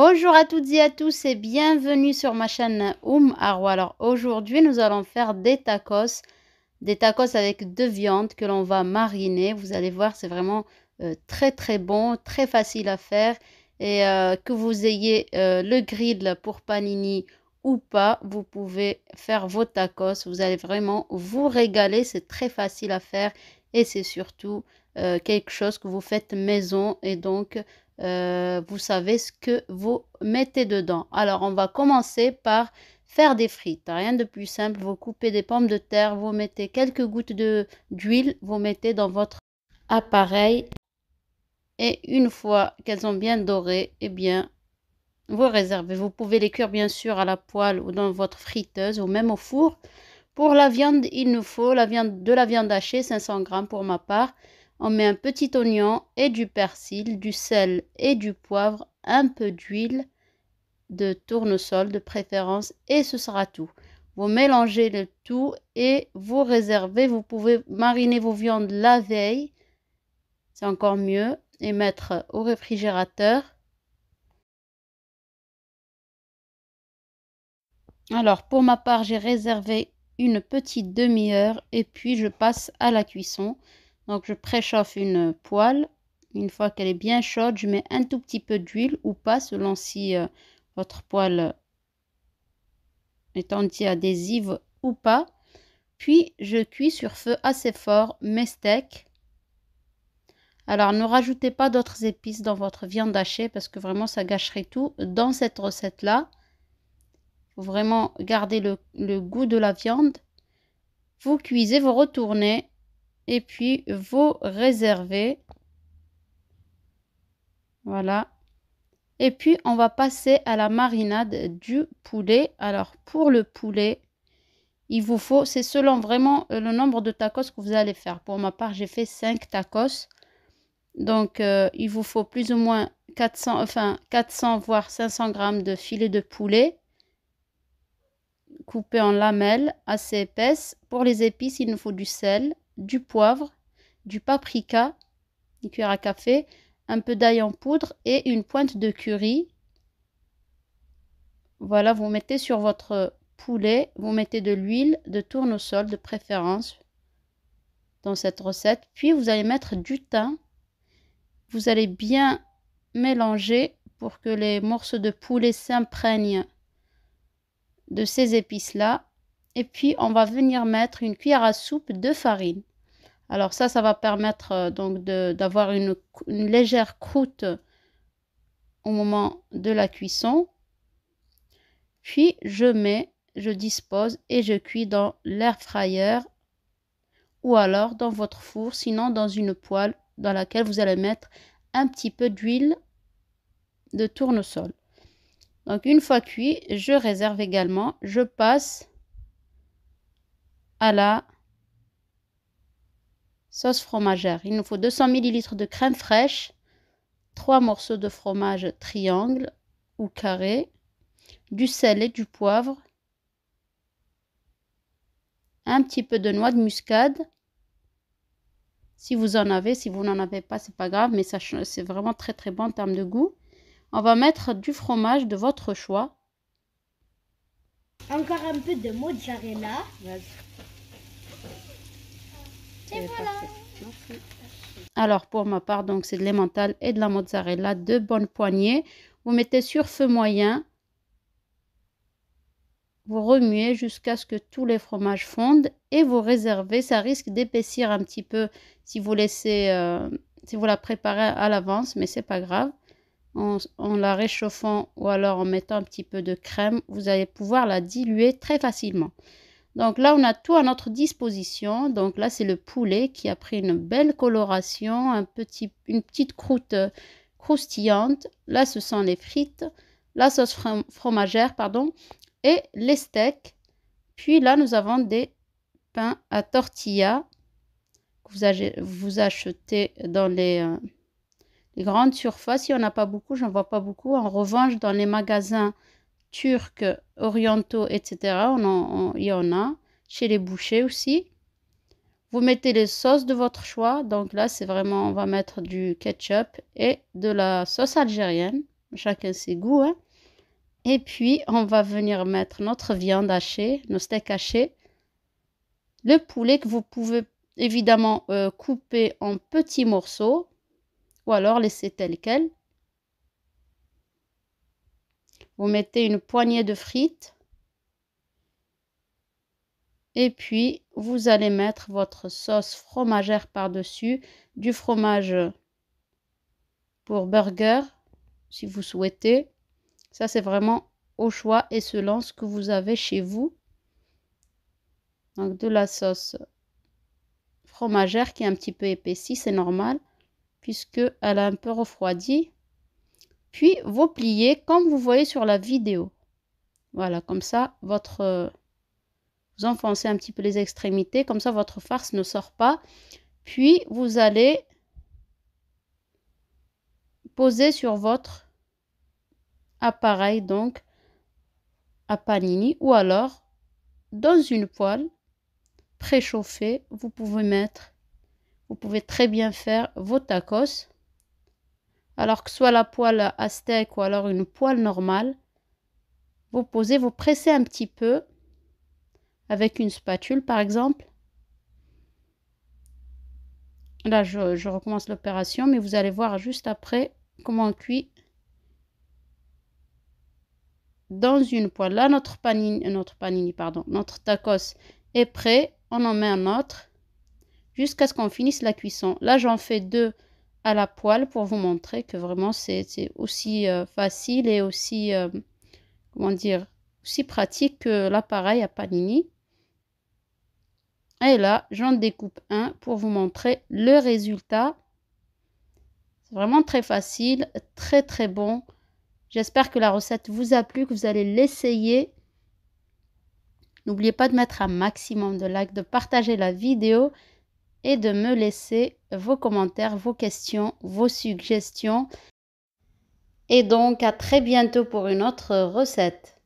Bonjour à toutes et à tous et bienvenue sur ma chaîne Oum Arwa. Alors aujourd'hui nous allons faire des tacos, des tacos avec deux viandes que l'on va mariner. Vous allez voir c'est vraiment euh, très très bon, très facile à faire et euh, que vous ayez euh, le grill pour panini ou pas, vous pouvez faire vos tacos. Vous allez vraiment vous régaler, c'est très facile à faire et c'est surtout quelque chose que vous faites maison et donc euh, vous savez ce que vous mettez dedans. Alors, on va commencer par faire des frites. Rien de plus simple. Vous coupez des pommes de terre, vous mettez quelques gouttes d'huile, vous mettez dans votre appareil. Et une fois qu'elles ont bien doré, eh bien, vous réservez. Vous pouvez les cuire bien sûr à la poêle ou dans votre friteuse ou même au four. Pour la viande, il nous faut la de la viande hachée, 500 g pour ma part, on met un petit oignon et du persil, du sel et du poivre, un peu d'huile de tournesol de préférence et ce sera tout. Vous mélangez le tout et vous réservez. Vous pouvez mariner vos viandes la veille, c'est encore mieux, et mettre au réfrigérateur. Alors pour ma part, j'ai réservé une petite demi-heure et puis je passe à la cuisson. Donc je préchauffe une poêle. Une fois qu'elle est bien chaude, je mets un tout petit peu d'huile ou pas selon si euh, votre poêle est anti-adhésive ou pas. Puis je cuis sur feu assez fort mes steaks. Alors ne rajoutez pas d'autres épices dans votre viande hachée parce que vraiment ça gâcherait tout dans cette recette là. Faut vraiment garder le, le goût de la viande. Vous cuisez, vous retournez et puis vous réservez. Voilà. Et puis on va passer à la marinade du poulet. Alors pour le poulet, il vous faut, c'est selon vraiment euh, le nombre de tacos que vous allez faire. Pour ma part, j'ai fait 5 tacos. Donc euh, il vous faut plus ou moins 400, enfin 400 voire 500 grammes de filet de poulet coupé en lamelles assez épaisse Pour les épices, il nous faut du sel, du poivre, du paprika, une cuillère à café, un peu d'ail en poudre et une pointe de curry. Voilà, vous mettez sur votre poulet, vous mettez de l'huile de tournesol de préférence dans cette recette. Puis vous allez mettre du thym. Vous allez bien mélanger pour que les morceaux de poulet s'imprègnent de ces épices-là. Et puis on va venir mettre une cuillère à soupe de farine. Alors ça, ça va permettre euh, donc d'avoir une, légère croûte au moment de la cuisson. Puis je mets, je dispose et je cuis dans l'air fryer ou alors dans votre four, sinon dans une poêle dans laquelle vous allez mettre un petit peu d'huile de tournesol. Donc une fois cuit, je réserve également, je passe à la Sauce fromagère. Il nous faut 200 ml de crème fraîche, 3 morceaux de fromage triangle ou carré, du sel et du poivre, un petit peu de noix de muscade. Si vous en avez, si vous n'en avez pas, c'est pas grave, mais c'est vraiment très très bon en termes de goût. On va mettre du fromage de votre choix. Encore un peu de mozzarella. Alors pour ma part, donc c'est de l'emmental et de la mozzarella, deux bonnes poignées. Vous mettez sur feu moyen. Vous remuez jusqu'à ce que tous les fromages fondent et vous réservez. Ça risque d'épaissir un petit peu si vous laissez, euh, si vous la préparez à l'avance, mais c'est pas grave. en, la réchauffant ou alors en mettant un petit peu de crème, vous allez pouvoir la diluer très facilement. Donc là, on a tout à notre disposition. Donc là, c'est le poulet qui a pris une belle coloration, une petite croûte euh, croustillante. Là, ce sont les frites, la sauce fromagère, pardon, et les steaks. Puis là, nous avons des pains à tortilla que vous, achetez, dans euh, les, grandes surfaces. Il n'y en a pas beaucoup, j'en vois pas beaucoup. En revanche, dans les magasins turcs, orientaux, etc. On il y en a chez les bouchers aussi. Vous mettez les sauces de votre choix. Donc là, c'est vraiment, on va mettre du ketchup et de la sauce algérienne. Chacun ses goûts. Hein. Et puis, on va venir mettre notre viande hachée, nos steaks hachés. Le poulet que vous pouvez évidemment euh, couper en petits morceaux ou alors laisser tel quel. Vous mettez une poignée de frites. Et puis, vous allez mettre votre sauce fromagère par-dessus, du fromage pour burger, si vous souhaitez. Ça, c'est vraiment au choix et selon ce que vous avez chez vous. Donc, de la sauce fromagère qui est un petit peu épaissie, c'est normal, puisque elle a un peu refroidi puis vous pliez comme vous voyez sur la vidéo. Voilà, comme ça, votre... Euh, vous enfoncez un petit peu les extrémités, comme ça votre farce ne sort pas. Puis vous allez poser sur votre appareil, donc à panini, ou alors dans une poêle préchauffée, vous pouvez mettre, vous pouvez très bien faire vos tacos alors que soit la poêle aztèque ou alors une poêle normale, vous posez, vous pressez un petit peu avec une spatule par exemple. Là, je, recommence l'opération, mais vous allez voir juste après comment on cuit dans une poêle. Là, notre panini, euh, notre panini, pardon, notre tacos est prêt. On en met un autre jusqu'à ce qu'on finisse la cuisson. Là, j'en fais deux à la poêle pour vous montrer que vraiment c'est aussi euh, facile et aussi, euh, comment dire, aussi pratique que l'appareil à panini. Et là, j'en découpe un pour vous montrer le résultat. C'est vraiment très facile, très très bon. J'espère que la recette vous a plu, que vous allez l'essayer. N'oubliez pas de mettre un maximum de likes, de partager la vidéo et de me laisser vos commentaires, vos questions, vos suggestions. Et donc à très bientôt pour une autre recette.